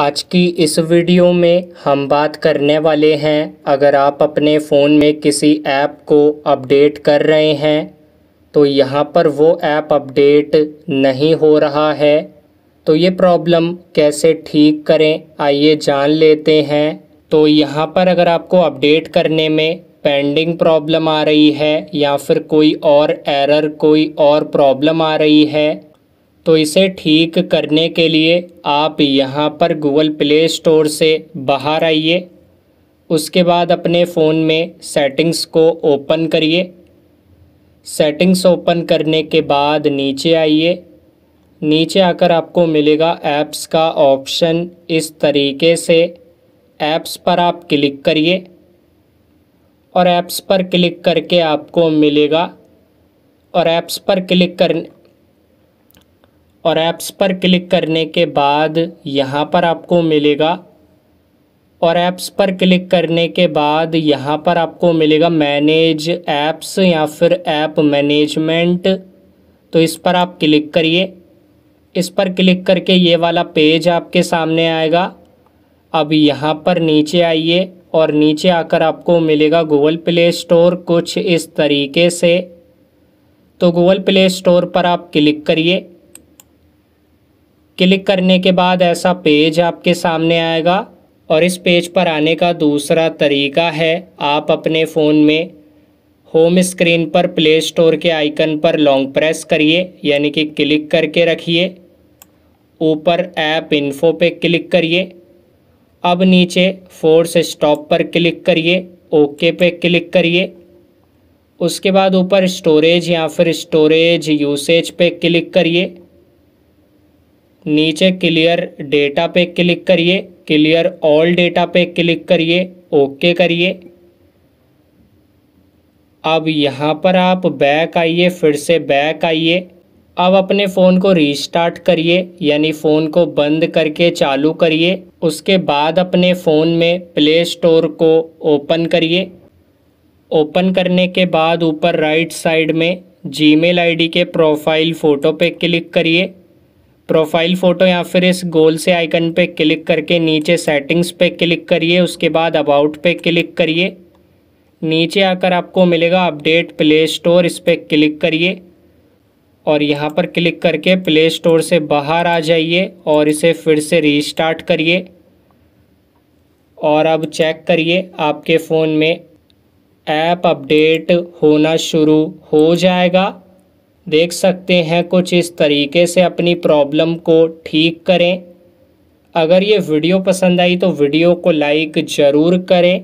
आज की इस वीडियो में हम बात करने वाले हैं अगर आप अपने फ़ोन में किसी ऐप को अपडेट कर रहे हैं तो यहाँ पर वो ऐप अपडेट नहीं हो रहा है तो ये प्रॉब्लम कैसे ठीक करें आइए जान लेते हैं तो यहाँ पर अगर आपको अपडेट करने में पेंडिंग प्रॉब्लम आ रही है या फिर कोई और एरर कोई और प्रॉब्लम आ रही है तो इसे ठीक करने के लिए आप यहाँ पर गूगल प्ले स्टोर से बाहर आइए उसके बाद अपने फ़ोन में सेटिंग्स को ओपन करिए सेटिंग्स ओपन करने के बाद नीचे आइए नीचे आकर आपको मिलेगा ऐप्स का ऑप्शन इस तरीके से ऐप्स पर आप क्लिक करिए और ऐप्स पर क्लिक करके आपको मिलेगा और ऐप्स पर क्लिक कर और ऐप्स पर क्लिक करने के बाद यहाँ पर आपको मिलेगा और ऐप्स पर क्लिक करने के बाद यहाँ पर आपको मिलेगा मैनेज ऐप्स या फिर ऐप मैनेजमेंट तो इस पर आप क्लिक करिए इस पर क्लिक करके ये वाला पेज आपके सामने आएगा अब यहाँ पर नीचे आइए और नीचे आकर आपको मिलेगा गूगल प्ले स्टोर कुछ इस तरीके से तो गूगल प्ले स्टोर पर आप क्लिक करिए क्लिक करने के बाद ऐसा पेज आपके सामने आएगा और इस पेज पर आने का दूसरा तरीका है आप अपने फ़ोन में होम स्क्रीन पर प्ले स्टोर के आइकन पर लॉन्ग प्रेस करिए यानी कि क्लिक करके रखिए ऊपर ऐप इन्फो पे क्लिक करिए अब नीचे फोर्स स्टॉप पर क्लिक करिए ओके पे क्लिक करिए उसके बाद ऊपर स्टोरेज या फिर स्टोरेज यूसेज पे क्लिक करिए नीचे क्लियर डेटा पे क्लिक करिए क्लियर ऑल डेटा पे क्लिक करिए ओके करिए अब यहाँ पर आप बैक आइए फिर से बैक आइए अब अपने फ़ोन को रीस्टार्ट करिए यानी फ़ोन को बंद करके चालू करिए उसके बाद अपने फ़ोन में प्ले स्टोर को ओपन करिए ओपन करने के बाद ऊपर राइट साइड में जीमेल आईडी के प्रोफाइल फ़ोटो पे क्लिक करिए प्रोफाइल फ़ोटो या फिर इस गोल से आइकन पे क्लिक करके नीचे सेटिंग्स पे क्लिक करिए उसके बाद अबाउट पे क्लिक करिए नीचे आकर आपको मिलेगा अपडेट प्ले स्टोर इस पर क्लिक करिए और यहाँ पर क्लिक करके प्ले स्टोर से बाहर आ जाइए और इसे फिर से रीस्टार्ट करिए और अब चेक करिए आपके फ़ोन में ऐप अपडेट होना शुरू हो जाएगा देख सकते हैं कुछ इस तरीके से अपनी प्रॉब्लम को ठीक करें अगर ये वीडियो पसंद आई तो वीडियो को लाइक ज़रूर करें